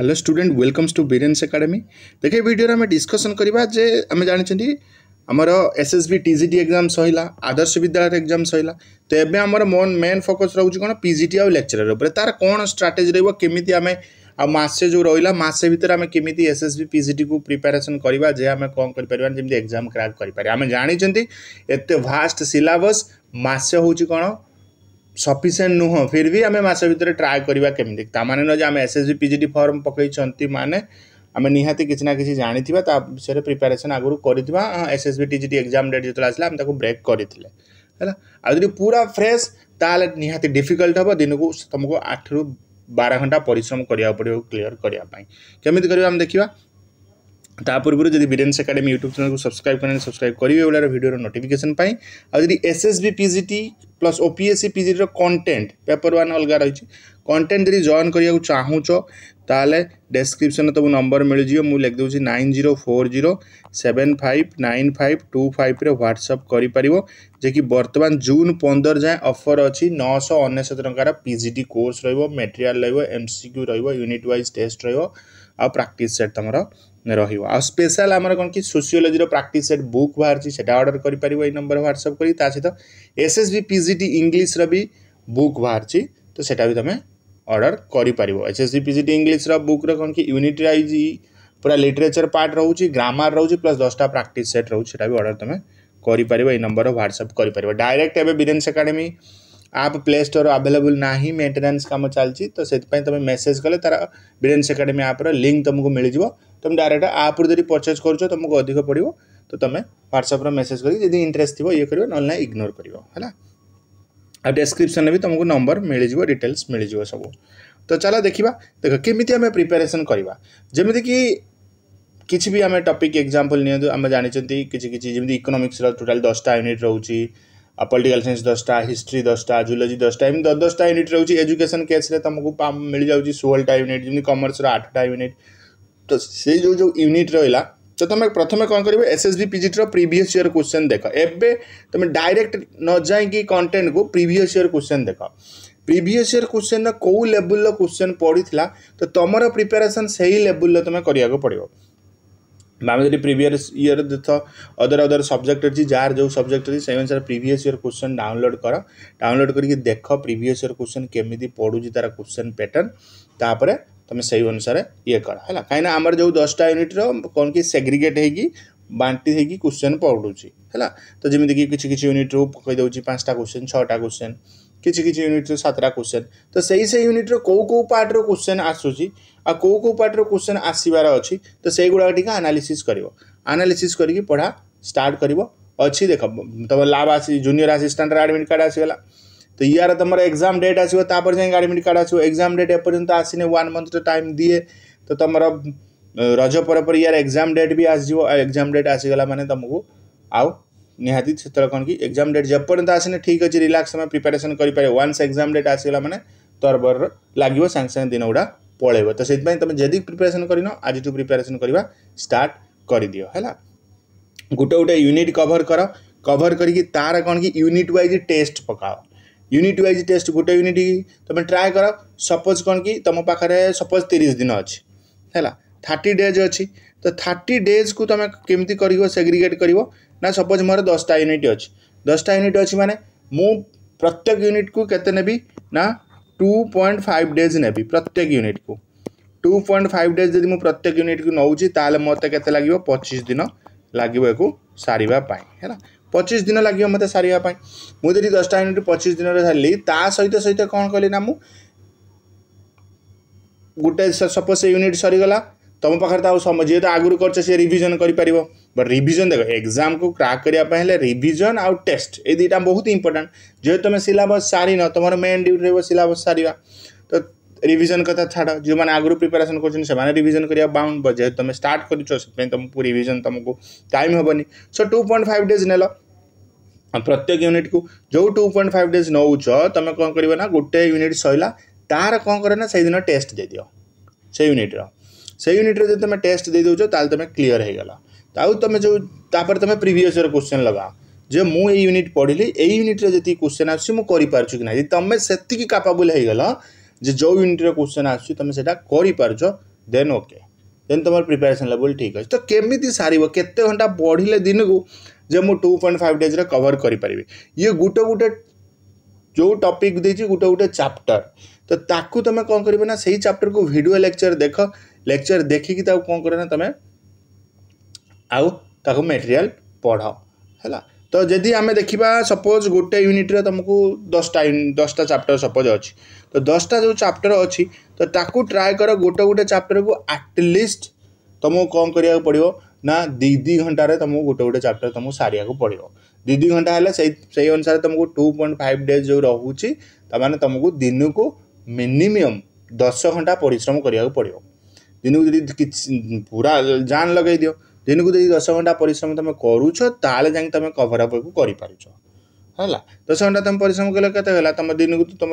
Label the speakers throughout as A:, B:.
A: hello student welcomes to Biren's academy देखिए video आम discussion करवा जे आम जानते आमर S S B T G exam सरला आदर्श विद्यालय एक्जाम सरला तो ये आम मेन फोकस रोच कौन पीजीटी आउ लेक्चर तार कौन स्ट्राटेजी रोमी आम आसे जो रहा मसे भितर आम केमी एस एस बी पी को प्रिपेरेसन करवा जे आम कौन करमी एक्जाम क्राक करें आम जानते एत भास्ट सिलबस मसे हूँ कौन ସଫିସିଏଣ୍ଟ ନୁହଁ ଫିର୍ ବି ଆମେ ମାସ ଭିତରେ ଟ୍ରାଏ କରିବା କେମିତି ତା'ମାନେ ନୁହଁ ଯେ ଆମେ S S G P G D form ପକାଇଛନ୍ତି ମାନେ ଆମେ ନିହାତି କିଛି ନା କିଛି ଜାଣିଥିବା ତା ବିଷୟରେ ପ୍ରିପାରେସନ୍ ଆଗରୁ କରିଥିବା S S B T G D exam date ଯେତେବେଳେ ଆସିଲା ଆମେ ତାକୁ ବ୍ରେକ୍ କରିଥିଲେ ହେଲା ଆଉ ଯଦି ପୁରା ଫ୍ରେଶ୍ ତାହେଲେ ନିହାତି ଡିଫିକଲ୍ଟ ହେବ ଦିନକୁ ତୁମକୁ ଆଠରୁ ବାର ଘଣ୍ଟା ପରିଶ୍ରମ କରିବାକୁ ପଡ଼ିବ କ୍ଲିଅର୍ କରିବା ପାଇଁ କେମିତି କରିବା ଆମେ ଦେଖିବା ତା ପୂର୍ବରୁ ଯଦି ବିରେନ୍ସ ଏକାଡେମୀ ୟୁଟ୍ୟୁବ୍ ଚ୍ୟାନେଲକୁ ସବସ୍କ୍ରାଇବ୍ କରିନାହାନ୍ତି ସବସ୍କ୍ରାଇବ୍ କରିବେ ଏଭଳିଆ ଭିଡ଼ିଓର ନୋଟିଫିକେସନ୍ ପାଇଁ ଆଉ ଯଦି S S B P G T plus OPSC PG content paper one अलग रही कंटेन्ट जी जॉन करा चाहू तेल डेस्क्रिपन तुम नंबर मिल जाव मुझे लिखिदे nine zero four zero seven five nine five two five रे ह्वाट्सअप कर बर्तमान जून पंदर जाए अफर अच्छी नौश अनेश टकर पिजि टी कोर्स रेटेरियाल रम सिक्यू यूनिट व्वज टेस्ट रक्ट सेट तुम रही आ स्पेशल आम कौन कि सोसीोलोजी प्राक्ट सेट बुक बाहर से नंबर ह्वाट्सअप करता S S B PG PGT English भी बुक बाहर तो सेटा भी तुम अर्डर कर H S C PGT English book रण कि यूनिटाइज पूरा लिटरेचर पार्ट रोच ग्रामार रोच प्लस दसटा प्राक्ट सेट रोटा भी अर्डर तुम्हें कर नंबर ह्वाट्सअप कर डायरेक्ट एवं बीरेन्स एकाडेमी आप प्ले स्टोर आभेलेबुल ना मेन्टेनान्स कम चलती तो से तुम मेसेज कले तार बीरेन्स एकाडेमी आप्र लिंक तुमको मिल जाव तुम डायरेक्ट आप्रु जब परचेज करो तुमको अधिक पड़ो तो तुम ह्वाट्सअप्र मेसेज कर इंटरेस्ट थी ये कर ना इग्नोर करा आ डेस्क्रिपन में भी तुमको नंबर मिल जाव डिटेल्स मिल जाव सब तो चल देखा देख केमी आम प्रिपेरेसन करवा जमीक किसी भी आम टपिक एक्जामपल नि आम जानते किसी किसी जमी इकोनोमिक्स टोटाल दसटा यूनिट रोच पॉलिटिकल साइंस दसटा हिस्ट्री दसटा जुलोजी दसटा एम दसटा यूनिट रोच एजुकेशन केस तुमको मिल जाऊँगी षोहलटा यूनिट जमी कमर्स आठटा यूनिट तो से जो जो यूनिट रहा तो तुम प्रथम कौन कर एस एस बी पिजिटर प्रिभस इयर क्वेश्चन देख एवं तुम डायरेक्ट न जाकि कंटेन्ट को प्रिभस इयर क्वेश्चन देख प्रिभस इयर क्वेश्चन कौ लेवल क्वेश्चन पड़ा तो तुम प्रिपेरेसन से ही लेवल तुम्हें करवाक पड़ो आम जी प्रिभस इयर देख अदर अदर सब्जेक्ट अच्छी जार जो सब्जेक्ट अच्छी से अनुसार प्रिभस इयर क्वेश्चन डाउनलोड कर डाउनलोड करके देख प्रिभस इयर क्वेश्चन केमी पढ़ू तार क्वेश्चन पैटर्न तापर तुम से अनुसार ई कर है कहीं आम जो दसटा यूनिट कौन कि सेग्रिगेट होगी बांटी हो क्वेश्चन पड़ू है तो जमीक कि किसी यूनिट्रु पकईदे पांचटा क्वेश्चन छःटा क्वेश्चन किसी किसी यूनिट्रे सतटा क्वेश्चन तो से ही से यूनिट्र कौ कौ पार्ट्र क्वेश्चन आसूसी कौ पार्ट पार्ट्र क्वेश्चन आसबार अच्छी तो से गुड़ा टी आनालीसीस कर आनालीसीस कर पढ़ा स्टार्ट कर अच्छी देख तुम लाभ आसी जूनियर आसी स्टाणार्ड आडमिट कार्ड आसगला तो यार तुम एक्जाम डेट आसपर जाए आडमिट कार्ड आसो एक्जाम डेट एपर्त आसने वन मंथ टाइम दिए तो तुम रज पर यार एक्जाम डेट भी आस एक्जाम डेट आसगला मैंने तुमको आउ निहाती से कौन कि एक्जाम डेट जपर्यंत आसने ठीक अच्छे रिलाक्स तुम प्रिपेरेसन कर वन्स एक्जाम डेट आसगला मैंने तोर लगे सांगे सांगे दिन गुड़ा पलैब तो से तुम जदि प्रिपेरेसन कर आज प्रिपेरेसन करवा स्टार्ट करदि है गोटे गोटे यूनिट कभर कर कभर करके तार कौन कि यूनिट व्वज टेस्ट पकाओ यूनिट व्वज टेस्ट गोटे यूनिट की तुम ट्राए कर सपोज कौन कि तुम पाखे सपोज तीस दिन अच्छे थार्टी डेज अच्छी तो थर्टी डेज को तुम कमी कर सेग्रिगेट कर ना सपोज मोर दसटा यूनिट अच्छे दसटा यूनिट अच्छी मानने मु प्रत्येक यूनिट को कते नेबी ना टू पॉइंट फाइव डेज ने प्रत्येक यूनिट को टू पॉइंट फाइव डेज जब प्रत्येक यूनिट को नौ मत के लगे पचिश दिन लगे सारे है ପଚିଶ ଦିନ ଲାଗିବ ମୋତେ ସାରିବା ପାଇଁ ମୁଁ ଯଦି ଦଶଟା ୟୁନିଟ୍ ପଚିଶ ଦିନରେ ସାରିଲି ତା ସହିତ ସହିତ କ'ଣ କଲି ନା ମୁଁ ଗୋଟେ ସପୋଜ୍ ସେ ୟୁନିଟ୍ ସରିଗଲା ତୁମ ପାଖରେ ତ ଆଉ ସମୟ ଯେହେତୁ ଆଗରୁ କରିଛ ସିଏ ରିଭିଜନ୍ କରିପାରିବ ବଟ୍ ରିଭିଜନ୍ ଦେଖ ଏକ୍ଜାମ୍କୁ କ୍ରାକ୍ କରିବା ପାଇଁ ହେଲେ ରିଭିଜନ୍ ଆଉ ଟେଷ୍ଟ ଏ ଦୁଇଟା ବହୁତ ଇମ୍ପୋର୍ଟାଣ୍ଟ ଯେହେତୁ ତୁମେ ସିଲାବସ୍ ସାରିନ ତୁମର ମେନ୍ ଡ୍ୟୁଟି ରହିବ ସିଲାବସ୍ ସାରିବା रिविजन कथा छाड़ जो मैंने आगू प्रिपेरेसन करविजन कर बाउंड जेहे तुम स्टार्ट कर तुमको रिविजन तुमको टाइम हेनी so two point five days नेल प्रत्येक यूनिट को जो टू पॉइंट फाइव डेज नौ तुम कौन करना गोटे यूनिट सरला तार कौन करना से दिन टेस्ट दे दियो से यूनिट्र से यूनिट्रे तुम टेस्ट दे दौ तुम क्लीयर होगा आउ तुम जो तापर तुम प्रिवियस क्वेश्चन लगाओ जो मुझ यूनिट पढ़िली यूनिट्रे जी क्वेश्चन आस पार्छ कि ना तुम्हें सेकबुल होगल जो जो यूनिट्र क्वेश्चन आसू तुम से पार्छ देन ओके देन तुम प्रिपेरेसन लेवल ठीक अच्छे तो कमी सारे केत घंटा बढ़ले दिन को जो मुझ टू पॉइंट फाइव डेज्रे कवर करें ये गोटे गोटे जो टपिक दे गोटे गोटे चैप्टर तो ताकू तुम कौन करना से ही चैप्टर को वीडियो लेक्चर देख लेक्चर देखिकी कौन करना तुम आउ ताकू मेटेरियल पढ़ है ତ ଯଦି ଆମେ ଦେଖିବା ସପୋଜ୍ ଗୋଟେ ୟୁନିଟ୍ରେ ତୁମକୁ ଦଶଟା ଦଶଟା ଚାପ୍ଟର ସପୋଜ୍ ଅଛି ତ ଦଶଟା ଯେଉଁ ଚାପ୍ଟର ଅଛି ତ ତାକୁ ଟ୍ରାଏ କର ଗୋଟେ ଗୋଟେ ଚାପ୍ଟରକୁ ଆଟଲିଷ୍ଟ ତୁମକୁ କ'ଣ କରିବାକୁ ପଡ଼ିବ ନା ଦୁଇ ଦୁଇ ଘଣ୍ଟାରେ ତୁମକୁ ଗୋଟେ ଗୋଟେ ଚାପ୍ଟର ତୁମକୁ ସାରିବାକୁ ପଡ଼ିବ ଦୁଇ ଦୁଇ ଘଣ୍ଟା ହେଲେ ସେଇ ସେଇ ଅନୁସାରେ ତୁମକୁ ଟୁ ପଏଣ୍ଟ ଫାଇଭ୍ ଡେଜ୍ ଯେଉଁ ରହୁଛି ତା'ମାନେ ତୁମକୁ ଦିନକୁ ମିନିମମ୍ ଦଶ ଘଣ୍ଟା ପରିଶ୍ରମ କରିବାକୁ ପଡ଼ିବ ଦିନକୁ ଯଦି କିଛି ପୁରା ଜାନ୍ ଲଗାଇ ଦିଅ दिनकू जी दस घंटा परिश्रम तुम करुचे कभरअप कर दस घंटा तुम पिश्रम कले के तुम दिन को तुम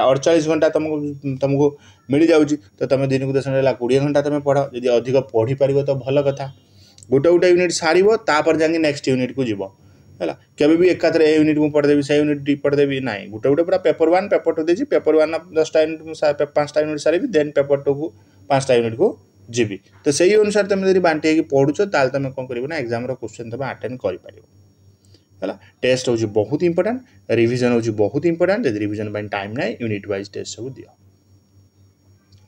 A: अड़चाश घंटा तुमको तुमको मिल जाऊँच तो तुम दिन को दस घंटा कोड़े घंटा तुम पढ़ जब अधिक पढ़ी पार तो भल कथ गोटे गोटे यूनिट सार तापर जा नेक्स्ट यूनिट को जीव है केवे भी एका थे यूनिट मुझे पढ़देवी से यूनिट डी पढ़देवी ना गोटे गोटे पूरा पेपर वन पेपर टू देती पेपर वन दसटा यूनिट पाँचटा यूनिट सारे देन पेपर टू को पाँचटा यूनिट को ଯିବି ତ ସେଇ ଅନୁସାରେ ତୁମେ ଯଦି ବାଣ୍ଟି ହେଇକି ପଢ଼ୁଛ ତାହେଲେ ତୁମେ କ'ଣ କରିବ ନା ଏକ୍ଜାମ୍ର କୋଶ୍ଚିନ୍ ତୁମେ ଆଟେଣ୍ଡ କରିପାରିବ ହେଲା ଟେଷ୍ଟ ହେଉଛି ବହୁତ ଇମ୍ପୋର୍ଟାଣ୍ଟ ରିଭିଜନ୍ ହେଉଛି ବହୁତ ଇମ୍ପୋର୍ଟାଣ୍ଟ ଯଦି ରିଭିଜନ୍ ପାଇଁ ଟାଇମ୍ ନାହିଁ ୟୁନିଟ୍ ୱାଇଜ୍ ଟେଷ୍ଟ ସବୁ ଦିଅ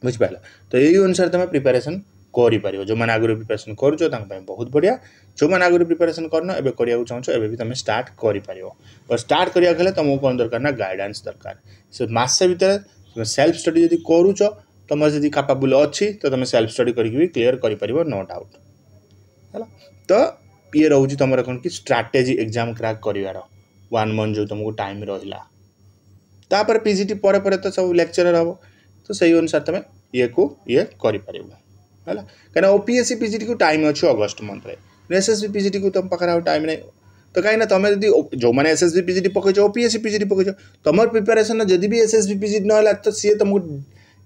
A: ବୁଝିପାରିଲ ତ ଏଇ ଅନୁସାରେ ତୁମେ ପ୍ରିପାରେସନ୍ କରିପାରିବ ଯେଉଁମାନେ ଆଗରୁ ପ୍ରିପାରେସନ୍ କରୁଛ ତାଙ୍କ ପାଇଁ ବହୁତ ବଢ଼ିଆ ଯେଉଁମାନେ ଆଗରୁ ପ୍ରିପାରେସନ୍ କରିନ ଏବେ କରିବାକୁ ଚାହୁଁଛ ଏବେ ବି ତୁମେ ଷ୍ଟାର୍ଟ କରିପାରିବ ବା ଷ୍ଟାର୍ଟ କରିବାକୁ ହେଲେ ତୁମକୁ କ'ଣ ଦରକାର ନା ଗାଇଡ଼ାନ୍ସ ଦରକାର ସେ ମାସେ ଭିତରେ ସେଲ୍ଫ ଷ୍ଟଡ଼ି ଯଦି କରୁଛ तुम जी कापाबुल अच्छी तो तुम सेल्फ स्टडी करके भी क्लीयर कर नो डाउट है तो ये रोज तुम कौन कि स्ट्राटेजी एग्जाम क्राक कर वन मंथ जो तुमको टाइम रहा तापर पिजी पर तो सब लेक्चर हम तो से अनुसार तुम ये को ये कर कहीं ओपीएससी पिजी को टाइम अच्छे अगस्ट मंथ में एस एस बी को तुम पाखे टाइम नहीं तो कहीं तुम जी जो मैंने एस एस बी पिजी पकई ओपीएससी पिजी टी पकई तुम प्रिपेरेसन जब भी एस एस बी नाला तो सी तुमको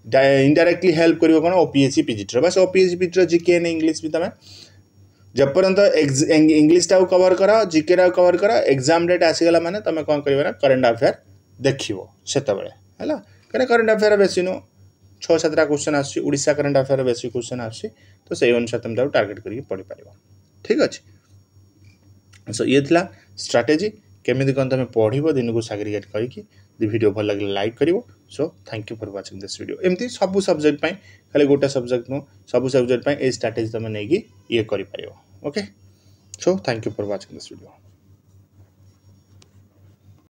A: ଇନଡାଇରେକ୍ଟଲି ହେଲ୍ପ କରିବ କ'ଣ ଓ ପି ଏସ୍ ସି ପିଜିଟିର ବାସ୍ ଓ ପି ଏସ୍ ସି ପିଜିଟିର ଜିକେ ଏନ୍ ଇଂଲିଶ ବି ତୁମେ ଯେପର୍ଯ୍ୟନ୍ତ ଇଂଲିଶଟାକୁ କଭର୍ କର ଜିକେଟାକୁ କଭର୍ କର ଏକ୍ଜାମ୍ ଡେଟ୍ ଆସିଗଲା ମାନେ ତୁମେ କ'ଣ କରିବ ନା କରେଣ୍ଟ ଆଫେୟାର୍ ଦେଖିବ ସେତେବେଳେ ହେଲା କାହିଁକିନା କରେଣ୍ଟ ଆଫେୟାର୍ ବେଶୀ ନୁହଁ ଛଅ ସାତଟା କୋଶ୍ଚେନ୍ ଆସୁଛି ଓଡ଼ିଶା କରେଣ୍ଟ ଆଫେୟାର୍ ବେଶୀ କୋଶ୍ଚେନ୍ ଆସୁଛି ତ ସେଇ ଅନୁସାରେ ତୁମେ ତାକୁ ଟାର୍ଗେଟ୍ କରିକି ପଢ଼ିପାରିବ ଠିକ୍ ଅଛି ସୋ ଇଏ ଥିଲା ଷ୍ଟ୍ରାଟେଜି কেমি কম তুমি পড়ব দিনক সাগ্রিগেট করি যদি ভিডিও ভাল লাগলে লাইক করব so thank you for watching this video এমতি সবু সবজেক্ট পাই খালি গোটা সবজেক্ট নু সবু সবজেক্ট পাই এই স্ট্রাটেজি তুমি নেই ইয়ে করে পার okay so thank you for watching this video